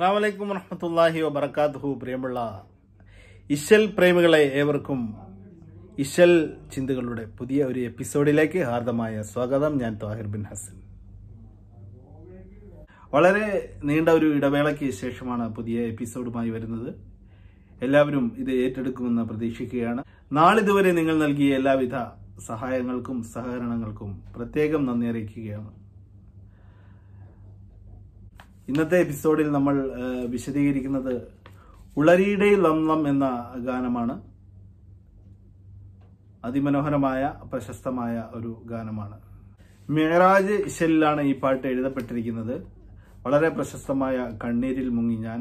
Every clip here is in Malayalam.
അസ്സാമലൈക്കും വലൈക്കും വറഹമത്തല്ലാഹി പ്രിയമുള്ള ഇശൽ പ്രേമികളെ ഏവർക്കും ഇശൽ ചിന്തകളുടെ പുതിയ ഒരു എപ്പിസോഡിലേക്ക് ഹാർദമായ സ്വാഗതം ഞാൻ താഹിർ ബിൻ ഹസൻ വളരെ നീണ്ട ഒരു ഇടവേളയ്ക്ക് ശേഷമാണ് പുതിയ എപ്പിസോഡുമായി വരുന്നത് എല്ലാവരും ഇത് ഏറ്റെടുക്കുമെന്ന് പ്രതീക്ഷിക്കുകയാണ് നാളിതുവരെ നിങ്ങൾ നൽകിയ എല്ലാവിധ സഹായങ്ങൾക്കും സഹകരണങ്ങൾക്കും പ്രത്യേകം നന്ദി അറിയിക്കുകയാണ് ഇന്നത്തെ എപ്പിസോഡിൽ നമ്മൾ വിശദീകരിക്കുന്നത് ഉളരിയുടെ ലംലം എന്ന ഗാനമാണ് അതിമനോഹരമായ പ്രശസ്തമായ ഒരു ഗാനമാണ് മേറാജ് ഇശലിലാണ് ഈ പാട്ട് എഴുതപ്പെട്ടിരിക്കുന്നത് വളരെ പ്രശസ്തമായ കണ്ണീരിൽ മുങ്ങി ഞാൻ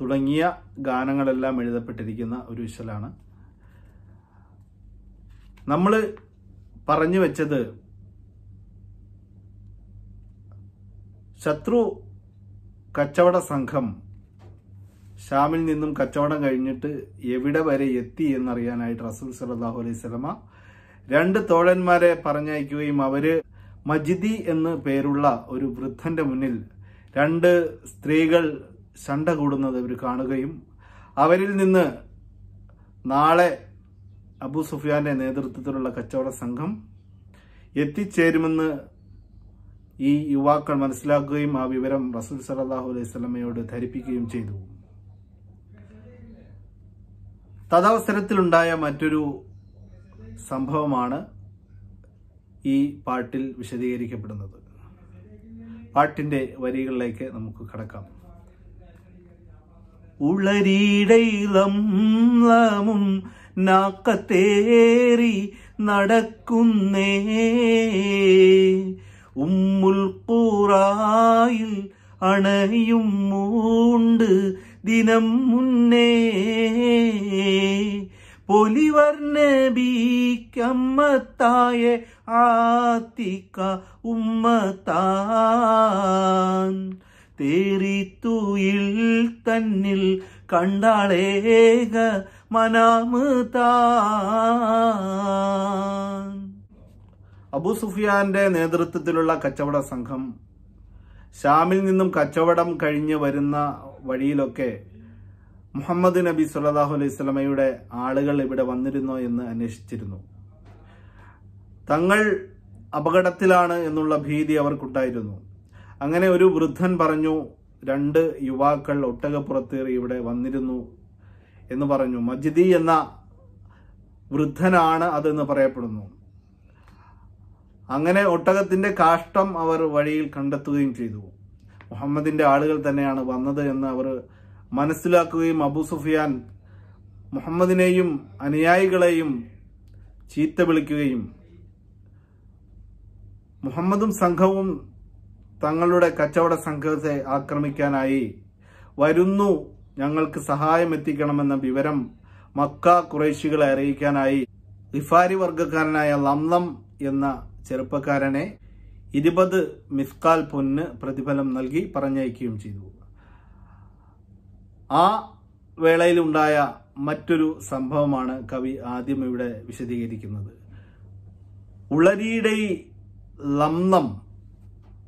തുടങ്ങിയ ഗാനങ്ങളെല്ലാം എഴുതപ്പെട്ടിരിക്കുന്ന ഒരു ഇശലാണ് നമ്മൾ പറഞ്ഞു വെച്ചത് ശത്രു കച്ചവട സംഘം ഷാമിൽ നിന്നും കച്ചവടം കഴിഞ്ഞിട്ട് എവിടെ വരെ എത്തി എന്നറിയാനായിട്ട് റസൂൽ സലാഹു അലൈഹി സ്വലമ രണ്ട് തോഴന്മാരെ പറഞ്ഞയക്കുകയും അവര് മജിദി എന്ന് പേരുള്ള ഒരു വൃദ്ധന്റെ മുന്നിൽ രണ്ട് സ്ത്രീകൾ ശണ്ട കൂടുന്നത് ഇവർ കാണുകയും അവരിൽ നിന്ന് നാളെ അബു സുഫിയാന്റെ നേതൃത്വത്തിലുള്ള കച്ചവട സംഘം എത്തിച്ചേരുമെന്ന് ഈ യുവാക്കൾ മനസ്സിലാക്കുകയും ആ വിവരം റസൂൽ സലാഹു അലൈഹി സ്വലമയോട് ധരിപ്പിക്കുകയും ചെയ്തു തഥാവസരത്തിലുണ്ടായ മറ്റൊരു സംഭവമാണ് ഈ പാട്ടിൽ വിശദീകരിക്കപ്പെടുന്നത് പാട്ടിന്റെ വരികളിലേക്ക് നമുക്ക് കടക്കാം ഉളരീടയിളമും നാക്കത്തേറി നടക്കുന്നേ உம்முல் கூறாயில் அணையும் மூண்டு தினம் முன்னே பொலிவர் நபிக்கம்மத்தாய ஆத்திக்கா உம்மத்தான் தேரி தூயில் தன்னில் கண்டாளேக மனாமு தான் അബൂ സുഫിയാന്റെ നേതൃത്വത്തിലുള്ള കച്ചവട സംഘം ഷാമിൽ നിന്നും കച്ചവടം കഴിഞ്ഞ് വരുന്ന വഴിയിലൊക്കെ മുഹമ്മദ് നബി സുല്ലാഹു അലൈഹി സ്വലമയുടെ ആളുകൾ ഇവിടെ വന്നിരുന്നോ എന്ന് അന്വേഷിച്ചിരുന്നു തങ്ങൾ അപകടത്തിലാണ് എന്നുള്ള ഭീതി അവർക്കുണ്ടായിരുന്നു അങ്ങനെ ഒരു വൃദ്ധൻ പറഞ്ഞു രണ്ട് യുവാക്കൾ ഒട്ടകപ്പുറത്തേറി ഇവിടെ വന്നിരുന്നു എന്ന് പറഞ്ഞു മജിദി എന്ന വൃദ്ധനാണ് അതെന്ന് പറയപ്പെടുന്നു അങ്ങനെ ഒട്ടകത്തിന്റെ കാഷ്ടം അവർ വഴിയിൽ കണ്ടെത്തുകയും ചെയ്തു മുഹമ്മദിന്റെ ആളുകൾ തന്നെയാണ് വന്നത് എന്ന് അവർ മനസ്സിലാക്കുകയും അബൂ സുഫിയാൻ മുഹമ്മദിനെയും അനുയായികളെയും ചീത്ത വിളിക്കുകയും മുഹമ്മദും സംഘവും തങ്ങളുടെ കച്ചവട സംഘത്തെ ആക്രമിക്കാനായി വരുന്നു ഞങ്ങൾക്ക് സഹായം എത്തിക്കണമെന്ന വിവരം മക്ക കുറേശികളെ അറിയിക്കാനായി റിഫാരി വർഗക്കാരനായ ലംലം എന്ന ചെറുപ്പക്കാരനെ ഇരുപത് മിസ്കാൽ പൊന്ന് പ്രതിഫലം നൽകി പറഞ്ഞയക്കുകയും ചെയ്തു ആ വേളയിലുണ്ടായ മറ്റൊരു സംഭവമാണ് കവി ആദ്യം ഇവിടെ വിശദീകരിക്കുന്നത് ഉളരിയുടെ ലംനം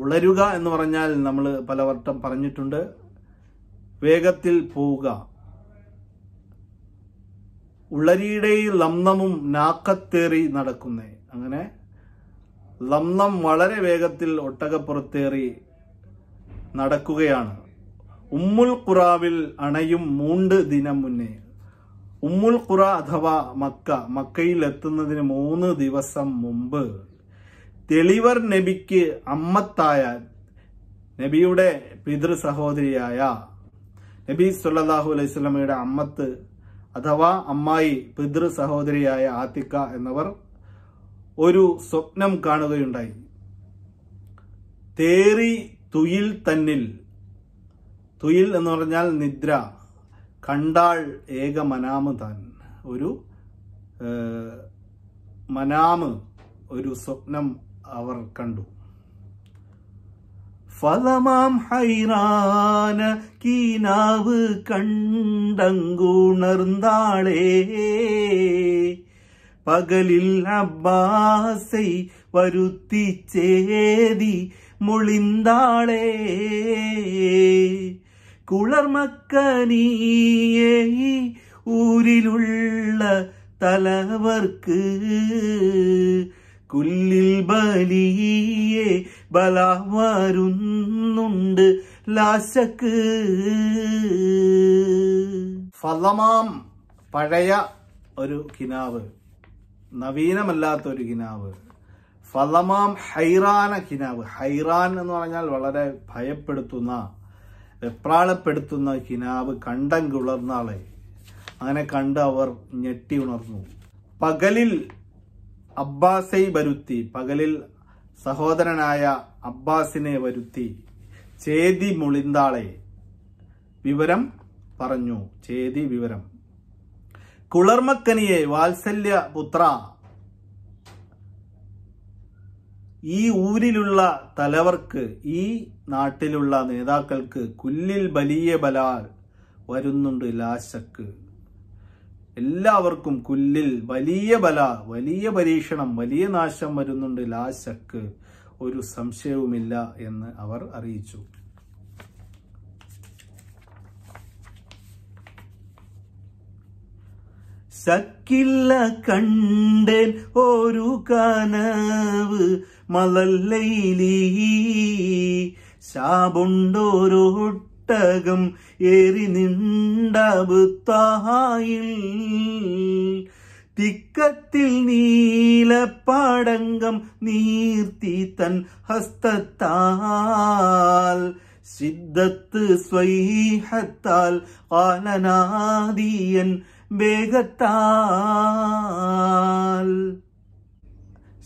ഉളരുക എന്ന് പറഞ്ഞാൽ നമ്മൾ പലവട്ടം പറഞ്ഞിട്ടുണ്ട് വേഗത്തിൽ പോവുക ഉളരിയുടെ ലംനമും നാക്കത്തേറി നടക്കുന്നേ അങ്ങനെ ലംനം വളരെ വേഗത്തിൽ ഒട്ടകപ്പുറത്തേറി നടക്കുകയാണ് ഉമ്മുൽ ഖുറാവിൽ അണയും മൂണ്ട് ദിനം മുന്നേ ഉമ്മുൽ ഖുറ അഥവാ മക്ക മക്കയിൽ എത്തുന്നതിന് മൂന്ന് ദിവസം മുമ്പ് തെളിവർ നബിക്ക് അമ്മത്തായ നബിയുടെ പിതൃ സഹോദരിയായ നബി സുല്ലാഹു അലൈഹി സ്വലമയുടെ അമ്മത്ത് അഥവാ അമ്മായി പിതൃ സഹോദരിയായ ആത്തിക്ക എന്നവർ ഒരു സ്വപ്നം കാണുകയുണ്ടായി തേറി തുയിൽ തന്നിൽ തുയിൽ എന്ന് പറഞ്ഞാൽ നിദ്ര കണ്ടാൾ ഏക മനാമ താൻ ഒരു മനാമ് ഒരു സ്വപ്നം അവർ കണ്ടു ഫലമാം ഹൈറാന കീനാവ് കണ്ടങ്കുണർന്താളേ പകലിൽ അബ്ബാസൈ വരുത്തിച്ചേതി മുളിന്താളേ കുളർമക്കനീയേ ഊരിലുള്ള തലവർക്ക് കുല്ലിൽ ബലിയെ ബല വരുന്നുണ്ട് ലാശക്ക് ഫലമാം പഴയ ഒരു കിനാവ് നവീനമല്ലാത്ത ഒരു കിനാവ് ഫലമാം ഹൈറാന കിനാവ് ഹൈറാൻ എന്ന് പറഞ്ഞാൽ വളരെ ഭയപ്പെടുത്തുന്ന വെപ്രാളപ്പെടുത്തുന്ന കിനാവ് കണ്ടം കുളർന്നാളെ അങ്ങനെ കണ്ട് അവർ ഞെട്ടി ഉണർന്നു പകലിൽ അബ്ബാസൈ വരുത്തി പകലിൽ സഹോദരനായ അബ്ബാസിനെ വരുത്തി ചേതി മുളിന്താളെ വിവരം പറഞ്ഞു ചേതി വിവരം കുളർമക്കനിയെ വാത്സല്യ പുത്ര ഈ ഊരിലുള്ള തലവർക്ക് ഈ നാട്ടിലുള്ള നേതാക്കൾക്ക് കുല്ലിൽ വലിയ ബലാൽ വരുന്നുണ്ട് ലാശക്ക് എല്ലാവർക്കും കുല്ലിൽ വലിയ ബല വലിയ പരീക്ഷണം വലിയ നാശം വരുന്നുണ്ട് ലാശക്ക് ഒരു സംശയവുമില്ല എന്ന് അവർ അറിയിച്ചു സക്കില്ല കണ്ടേൻ ഒരു കനവ് മലല്ലയിലീ ശാപുണ്ടോരൊട്ടകം ഏറി നിണ്ടവ് തായിൽ തിക്കത്തിൽ നീലപ്പാടങ്കം നീർത്തി തൻ ഹസ്തത്താൽ സിദ്ധത്ത് സ്വൈഹത്താൽ ആനനാദിയൻ വേഗത്താൽ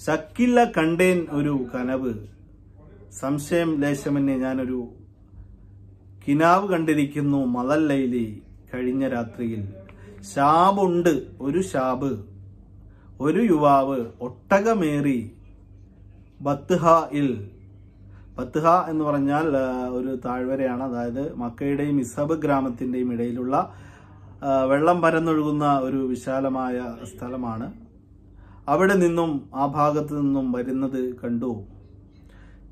ശക്കില്ല കണ്ടേൻ ഒരു കനവ് സംശയം ലേശമെന്നെ ഞാനൊരു കിനാവ് കണ്ടിരിക്കുന്നു മതല്ലയിലി കഴിഞ്ഞ രാത്രിയിൽ ശാപുണ്ട് ഒരു ശാപ് ഒരു യുവാവ് ഒട്ടകമേറി ഇൽ ബത്ത്ഹ എന്ന് പറഞ്ഞാൽ ഒരു താഴ്വരയാണ് അതായത് മക്കയുടെയും ഇസബ് ഗ്രാമത്തിൻ്റെയും ഇടയിലുള്ള വെള്ളം പരന്നൊഴുകുന്ന ഒരു വിശാലമായ സ്ഥലമാണ് അവിടെ നിന്നും ആ ഭാഗത്ത് നിന്നും വരുന്നത് കണ്ടു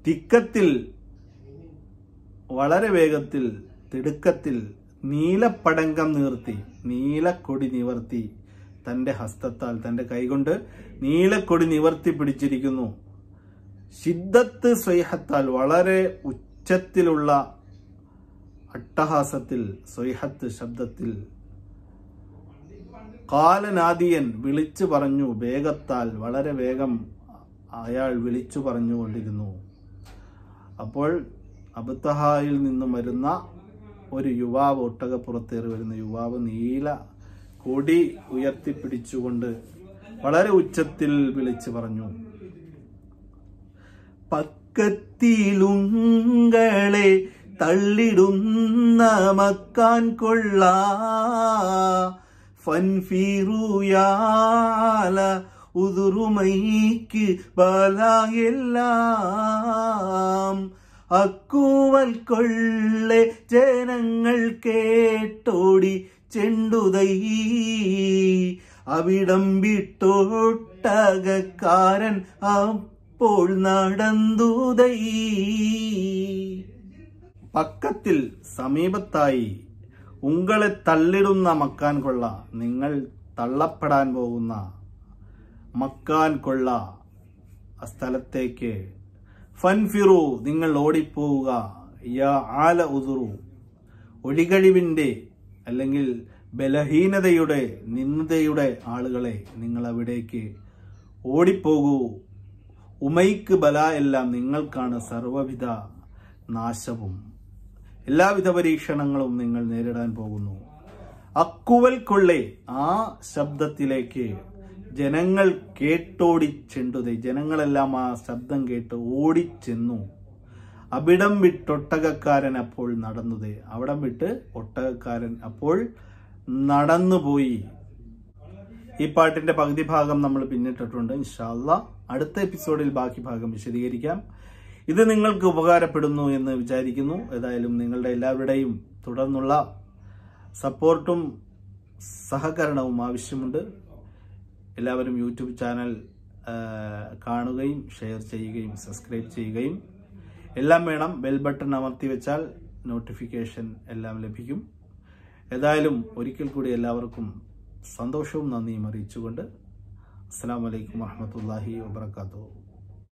തിക്കത്തിൽ വളരെ വേഗത്തിൽ തിടുക്കത്തിൽ നീലപ്പടങ്കം നീർത്തി നീലക്കൊടി നിവർത്തി തൻ്റെ ഹസ്തത്താൽ തൻ്റെ കൈകൊണ്ട് നീലക്കൊടി നിവർത്തി പിടിച്ചിരിക്കുന്നു ശിദ്ധത്ത് സ്വൈഹത്താൽ വളരെ ഉച്ചത്തിലുള്ള അട്ടഹാസത്തിൽ സ്വൈഹത്ത് ശബ്ദത്തിൽ കാലനാദിയൻ വിളിച്ചു പറഞ്ഞു വേഗത്താൽ വളരെ വേഗം അയാൾ വിളിച്ചു പറഞ്ഞുകൊണ്ടിരുന്നു അപ്പോൾ അബുത്തഹായിൽ നിന്നും വരുന്ന ഒരു യുവാവ് ഒട്ടകപ്പുറത്തേറി വരുന്ന യുവാവ് നീല കൊടി ഉയർത്തിപ്പിടിച്ചുകൊണ്ട് വളരെ ഉച്ചത്തിൽ വിളിച്ചു പറഞ്ഞു പക്കത്തിലുങ്ങളെ തള്ളിടുന്ന മക്കാൻ കൊള്ള ഫൻഫീറുയാല يا على ഉതുറുമൈക്ക് ബാലായെല്ലാം അക്കൂവൽ കൊള്ളെ ജനങ്ങൾ കേട്ടോടി ചെണ്ടുതൈ അവിടം വിട്ടോട്ടകക്കാരൻ അപ്പോൾ നടന്നുതൈ പക്കത്തിൽ സമീപത്തായി ഉങ്ങളെ തള്ളിടുന്ന മക്കാൻ കൊള്ള നിങ്ങൾ തള്ളപ്പെടാൻ പോകുന്ന മക്കാൻ കൊള്ള ആ സ്ഥലത്തേക്ക് ഫൻഫിറു നിങ്ങൾ ഓടിപ്പോവുക യാ ആല ഉതുറു ഒഴികഴിവിൻ്റെ അല്ലെങ്കിൽ ബലഹീനതയുടെ നിന്ദയുടെ ആളുകളെ നിങ്ങൾ അവിടേക്ക് ഓടിപ്പോകൂ ഉമയ്ക്ക് ബല എല്ലാം നിങ്ങൾക്കാണ് സർവവിധ നാശവും എല്ലാവിധ പരീക്ഷണങ്ങളും നിങ്ങൾ നേരിടാൻ പോകുന്നു അക്കുവൽ കൊള്ളെ ആ ശബ്ദത്തിലേക്ക് ജനങ്ങൾ കേട്ടോടിച്ചെണ്ടത് ജനങ്ങളെല്ലാം ആ ശബ്ദം കേട്ട് ഓടിച്ചെന്നു അവിടം വിട്ട് ഒട്ടകക്കാരൻ അപ്പോൾ നടന്നത് അവിടം വിട്ട് ഒട്ടകക്കാരൻ അപ്പോൾ നടന്നുപോയി ഈ പാട്ടിന്റെ പകുതി ഭാഗം നമ്മൾ പിന്നിട്ടിട്ടുണ്ട് ഇൻഷാല്ല അടുത്ത എപ്പിസോഡിൽ ബാക്കി ഭാഗം വിശദീകരിക്കാം ഇത് നിങ്ങൾക്ക് ഉപകാരപ്പെടുന്നു എന്ന് വിചാരിക്കുന്നു ഏതായാലും നിങ്ങളുടെ എല്ലാവരുടെയും തുടർന്നുള്ള സപ്പോർട്ടും സഹകരണവും ആവശ്യമുണ്ട് എല്ലാവരും യൂട്യൂബ് ചാനൽ കാണുകയും ഷെയർ ചെയ്യുകയും സബ്സ്ക്രൈബ് ചെയ്യുകയും എല്ലാം വേണം ബെൽ ബട്ടൺ അമർത്തി വെച്ചാൽ നോട്ടിഫിക്കേഷൻ എല്ലാം ലഭിക്കും ഏതായാലും ഒരിക്കൽ കൂടി എല്ലാവർക്കും സന്തോഷവും നന്ദിയും അറിയിച്ചുകൊണ്ട് അസ്സാം വലൈക്കും വാഹമത്തല്ലാഹി വാബർക്കാത്തു